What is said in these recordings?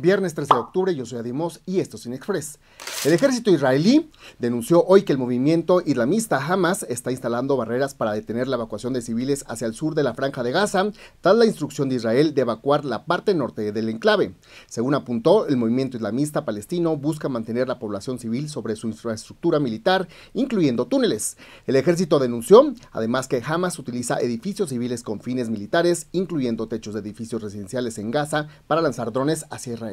Viernes 13 de octubre, yo soy Adimos y esto es Inexpress. El ejército israelí denunció hoy que el movimiento islamista Hamas está instalando barreras para detener la evacuación de civiles hacia el sur de la franja de Gaza, tras la instrucción de Israel de evacuar la parte norte del enclave. Según apuntó, el movimiento islamista palestino busca mantener la población civil sobre su infraestructura militar, incluyendo túneles. El ejército denunció, además, que Hamas utiliza edificios civiles con fines militares, incluyendo techos de edificios residenciales en Gaza, para lanzar drones hacia Israel.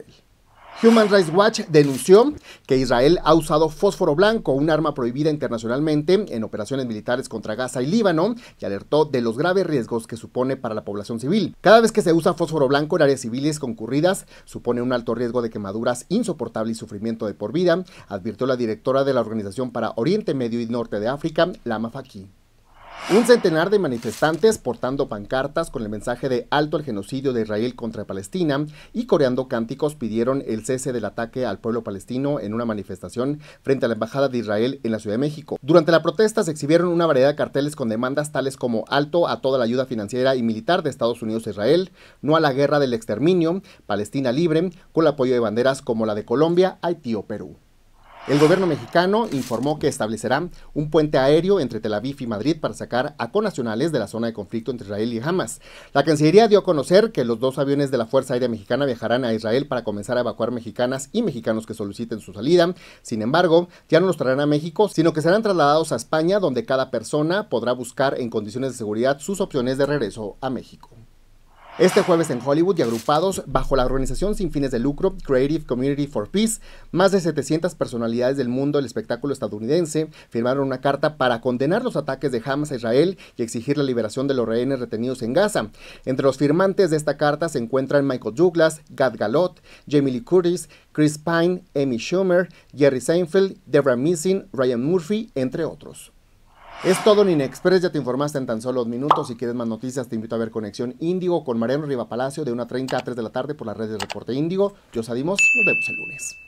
Human Rights Watch denunció que Israel ha usado fósforo blanco, un arma prohibida internacionalmente, en operaciones militares contra Gaza y Líbano, y alertó de los graves riesgos que supone para la población civil. Cada vez que se usa fósforo blanco en áreas civiles concurridas, supone un alto riesgo de quemaduras insoportable y sufrimiento de por vida, advirtió la directora de la Organización para Oriente Medio y Norte de África, Lama Faki. Un centenar de manifestantes portando pancartas con el mensaje de alto al genocidio de Israel contra Palestina y coreando cánticos pidieron el cese del ataque al pueblo palestino en una manifestación frente a la Embajada de Israel en la Ciudad de México. Durante la protesta se exhibieron una variedad de carteles con demandas tales como alto a toda la ayuda financiera y militar de Estados Unidos a Israel, no a la guerra del exterminio, Palestina libre, con el apoyo de banderas como la de Colombia, Haití o Perú. El gobierno mexicano informó que establecerá un puente aéreo entre Tel Aviv y Madrid para sacar a conacionales de la zona de conflicto entre Israel y Hamas. La Cancillería dio a conocer que los dos aviones de la Fuerza Aérea Mexicana viajarán a Israel para comenzar a evacuar mexicanas y mexicanos que soliciten su salida. Sin embargo, ya no los traerán a México, sino que serán trasladados a España, donde cada persona podrá buscar en condiciones de seguridad sus opciones de regreso a México. Este jueves en Hollywood y agrupados bajo la organización sin fines de lucro Creative Community for Peace, más de 700 personalidades del mundo del espectáculo estadounidense firmaron una carta para condenar los ataques de Hamas a Israel y exigir la liberación de los rehenes retenidos en Gaza. Entre los firmantes de esta carta se encuentran Michael Douglas, Gad Galot, Jamie Lee Curtis, Chris Pine, Amy Schumer, Jerry Seinfeld, Deborah Missing, Ryan Murphy, entre otros. Es todo en Inexpress, ya te informaste en tan solo dos minutos. Si quieres más noticias, te invito a ver Conexión Índigo con Mariano Riva Palacio de una a a 3 de la tarde por las redes de Reporte Índigo. Yo salimos. nos vemos el lunes.